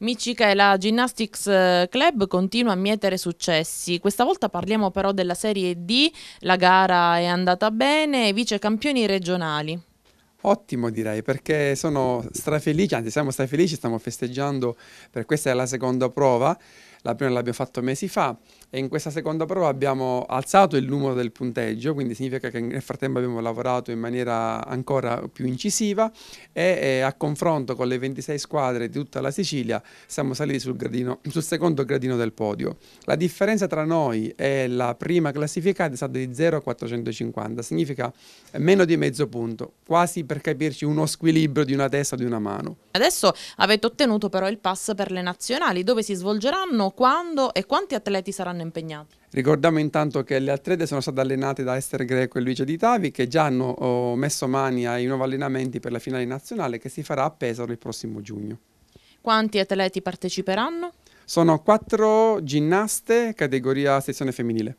Michica e la Gymnastics eh, Club continua a mietere successi. Questa volta parliamo però della Serie D, la gara è andata bene, vice campioni regionali. Ottimo direi perché sono strafelici, anzi siamo strafelici, stiamo festeggiando per questa è la seconda prova la prima l'abbiamo fatto mesi fa e in questa seconda prova abbiamo alzato il numero del punteggio, quindi significa che nel frattempo abbiamo lavorato in maniera ancora più incisiva e eh, a confronto con le 26 squadre di tutta la Sicilia siamo saliti sul, gradino, sul secondo gradino del podio. La differenza tra noi e la prima classificata è stata di 0 a 450, significa meno di mezzo punto, quasi per capirci uno squilibrio di una testa o di una mano. Adesso avete ottenuto però il pass per le nazionali, dove si svolgeranno quando e quanti atleti saranno impegnati? Ricordiamo intanto che le atlete sono state allenate da Esther Greco e Luigi Di Tavi che già hanno oh, messo mani ai nuovi allenamenti per la finale nazionale che si farà a Pesaro il prossimo giugno. Quanti atleti parteciperanno? Sono quattro ginnaste categoria sezione femminile.